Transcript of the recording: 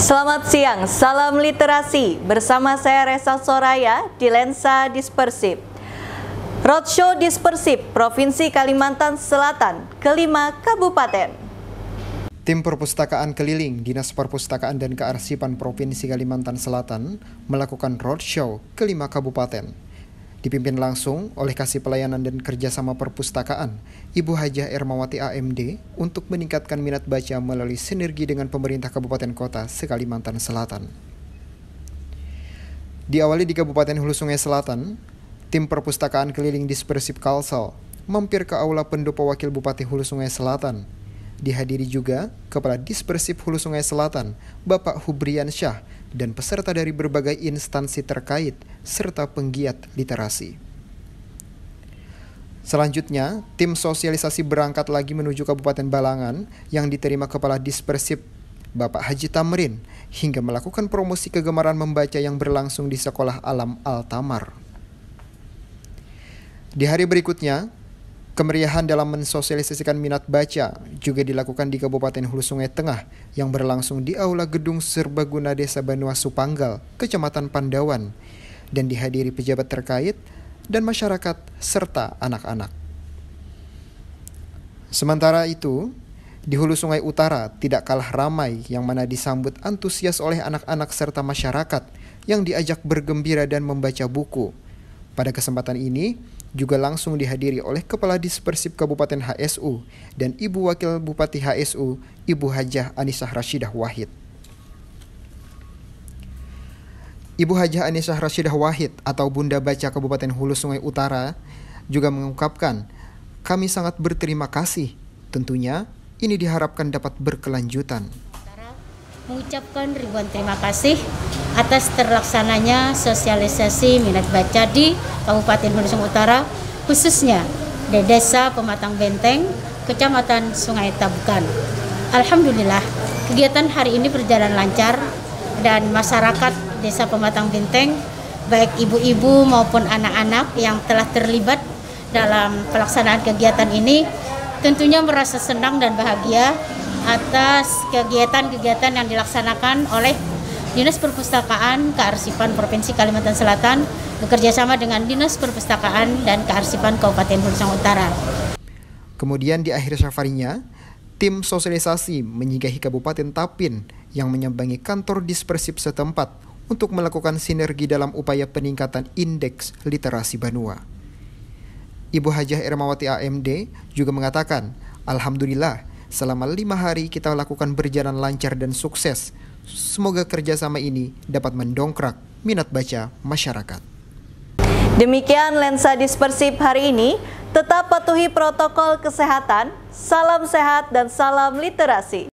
Selamat siang, salam literasi bersama saya Resa Soraya di Lensa Dispersif. Roadshow Dispersif Provinsi Kalimantan Selatan, kelima kabupaten. Tim Perpustakaan Keliling Dinas Perpustakaan dan Kearsipan Provinsi Kalimantan Selatan melakukan roadshow kelima kabupaten. Dipimpin langsung oleh Kasih Pelayanan dan Kerjasama Perpustakaan, Ibu Hajah Ermawati AMD untuk meningkatkan minat baca melalui sinergi dengan pemerintah kabupaten kota Sekalimantan kalimantan Selatan. Diawali di Kabupaten Hulu Sungai Selatan, tim perpustakaan keliling dispersif Kalsel mampir ke Aula Pendopo Wakil Bupati Hulu Sungai Selatan. Dihadiri juga Kepala Dispersif Hulu Sungai Selatan, Bapak Hubrian Syah, dan peserta dari berbagai instansi terkait serta penggiat literasi. Selanjutnya, tim sosialisasi berangkat lagi menuju Kabupaten Balangan yang diterima Kepala Dispersip Bapak Haji Tamrin hingga melakukan promosi kegemaran membaca yang berlangsung di Sekolah Alam Altamar. Di hari berikutnya, Kemeriahan dalam mensosialisasikan minat baca juga dilakukan di Kabupaten Hulu Sungai Tengah yang berlangsung di Aula Gedung Serbaguna Desa Banua Supanggal, Kecamatan Pandawan, dan dihadiri pejabat terkait dan masyarakat serta anak-anak. Sementara itu, di hulu sungai utara tidak kalah ramai yang mana disambut antusias oleh anak-anak serta masyarakat yang diajak bergembira dan membaca buku pada kesempatan ini, juga langsung dihadiri oleh Kepala Dispersip Kabupaten HSU dan Ibu Wakil Bupati HSU, Ibu Hajah Anisah Rashidah Wahid. Ibu Hajah Anisah Rashidah Wahid atau Bunda Baca Kabupaten Hulu Sungai Utara juga mengungkapkan, kami sangat berterima kasih. Tentunya, ini diharapkan dapat berkelanjutan mengucapkan ribuan terima kasih atas terlaksananya sosialisasi minat baca di Kabupaten Hulu Sungai Utara, khususnya di Desa Pematang Benteng, Kecamatan Sungai Tabukan. Alhamdulillah, kegiatan hari ini berjalan lancar dan masyarakat Desa Pematang Benteng, baik ibu-ibu maupun anak-anak yang telah terlibat dalam pelaksanaan kegiatan ini, tentunya merasa senang dan bahagia atas kegiatan-kegiatan yang dilaksanakan oleh Dinas Perpustakaan Kearsipan Provinsi Kalimantan Selatan bekerjasama dengan Dinas Perpustakaan dan Kearsipan Kabupaten Hulusan Utara. Kemudian di akhir safarinya, tim sosialisasi menyinggahi Kabupaten Tapin yang menyambangi kantor dispersif setempat untuk melakukan sinergi dalam upaya peningkatan indeks literasi Banua. Ibu Hajah Ermawati AMD juga mengatakan, Alhamdulillah, Selama lima hari kita lakukan berjalan lancar dan sukses. Semoga kerjasama ini dapat mendongkrak minat baca masyarakat. Demikian lensa dispersif hari ini. Tetap patuhi protokol kesehatan. Salam sehat dan salam literasi.